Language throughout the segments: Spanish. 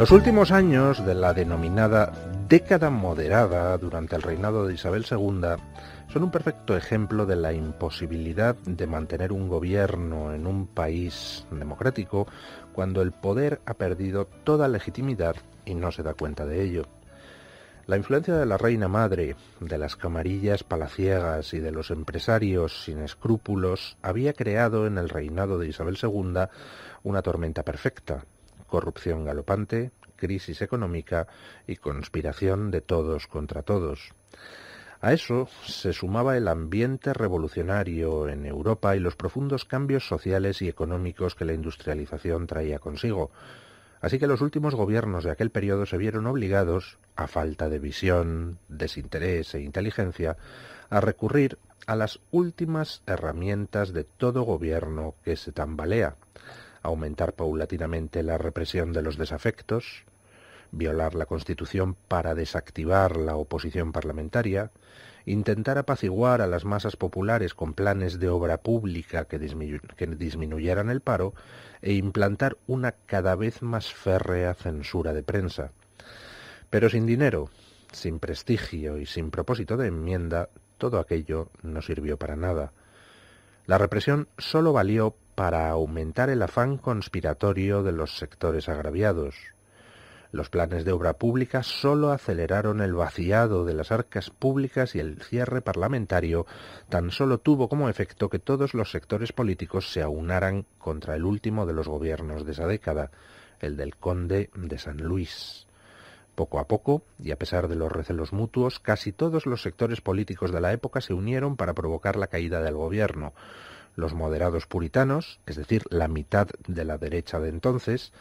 Los últimos años de la denominada década moderada durante el reinado de Isabel II son un perfecto ejemplo de la imposibilidad de mantener un gobierno en un país democrático cuando el poder ha perdido toda legitimidad y no se da cuenta de ello. La influencia de la reina madre, de las camarillas palaciegas y de los empresarios sin escrúpulos había creado en el reinado de Isabel II una tormenta perfecta, corrupción galopante, crisis económica y conspiración de todos contra todos. A eso se sumaba el ambiente revolucionario en Europa y los profundos cambios sociales y económicos que la industrialización traía consigo. Así que los últimos gobiernos de aquel periodo se vieron obligados, a falta de visión, desinterés e inteligencia, a recurrir a las últimas herramientas de todo gobierno que se tambalea. Aumentar paulatinamente la represión de los desafectos, violar la Constitución para desactivar la oposición parlamentaria, intentar apaciguar a las masas populares con planes de obra pública que, disminuyeran el paro e implantar una cada vez más férrea censura de prensa. Pero sin dinero, sin prestigio y sin propósito de enmienda, todo aquello no sirvió para nada. La represión solo valió para aumentar el afán conspiratorio de los sectores agraviados, los planes de obra pública solo aceleraron el vaciado de las arcas públicas y el cierre parlamentario tan solo tuvo como efecto que todos los sectores políticos se aunaran contra el último de los gobiernos de esa década, el del conde de San Luis. Poco a poco, y a pesar de los recelos mutuos, casi todos los sectores políticos de la época se unieron para provocar la caída del gobierno. Los moderados puritanos, es decir, la mitad de la derecha de entonces,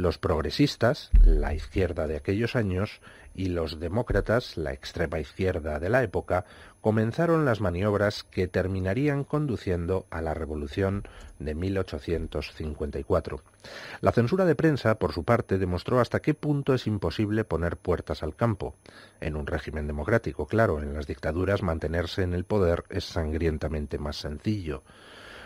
los progresistas, la izquierda de aquellos años, y los demócratas, la extrema izquierda de la época, comenzaron las maniobras que terminarían conduciendo a la Revolución de 1854. La censura de prensa, por su parte, demostró hasta qué punto es imposible poner puertas al campo. En un régimen democrático, claro, en las dictaduras mantenerse en el poder es sangrientamente más sencillo.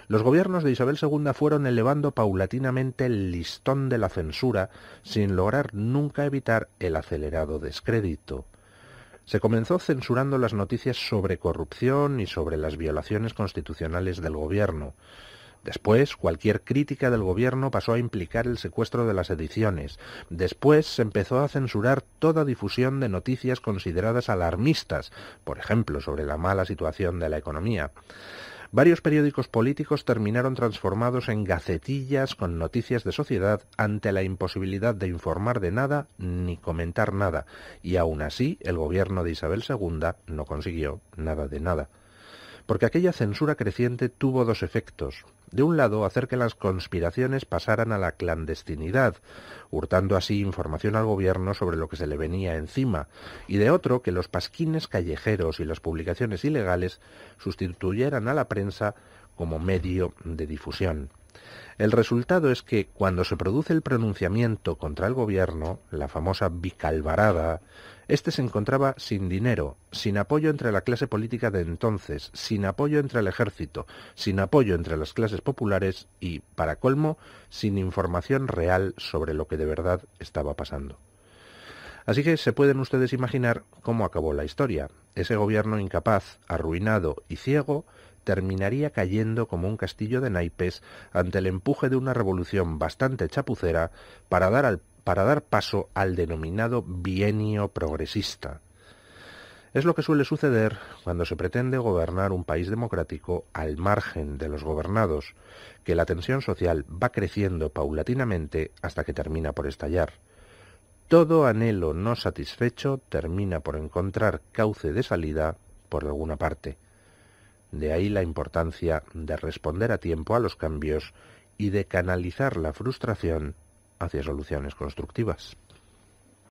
Los gobiernos de Isabel II fueron elevando paulatinamente el listón de la censura sin lograr nunca evitar el acelerado descrédito. Se comenzó censurando las noticias sobre corrupción y sobre las violaciones constitucionales del gobierno. Después, cualquier crítica del gobierno pasó a implicar el secuestro de las ediciones. Después se empezó a censurar toda difusión de noticias consideradas alarmistas, por ejemplo, sobre la mala situación de la economía varios periódicos políticos terminaron transformados en gacetillas con noticias de sociedad ante la imposibilidad de informar de nada ni comentar nada, y aún así el gobierno de Isabel II no consiguió nada de nada porque aquella censura creciente tuvo dos efectos. De un lado, hacer que las conspiraciones pasaran a la clandestinidad, hurtando así información al gobierno sobre lo que se le venía encima, y de otro, que los pasquines callejeros y las publicaciones ilegales sustituyeran a la prensa como medio de difusión. El resultado es que cuando se produce el pronunciamiento contra el gobierno, la famosa bicalvarada, éste se encontraba sin dinero, sin apoyo entre la clase política de entonces, sin apoyo entre el ejército, sin apoyo entre las clases populares y, para colmo, sin información real sobre lo que de verdad estaba pasando. Así que se pueden ustedes imaginar cómo acabó la historia. Ese gobierno incapaz, arruinado y ciego terminaría cayendo como un castillo de naipes ante el empuje de una revolución bastante chapucera para dar, paso al denominado bienio progresista. Es lo que suele suceder cuando se pretende gobernar un país democrático al margen de los gobernados, que la tensión social va creciendo paulatinamente hasta que termina por estallar. Todo anhelo no satisfecho termina por encontrar cauce de salida por alguna parte. De ahí la importancia de responder a tiempo a los cambios y de canalizar la frustración hacia soluciones constructivas.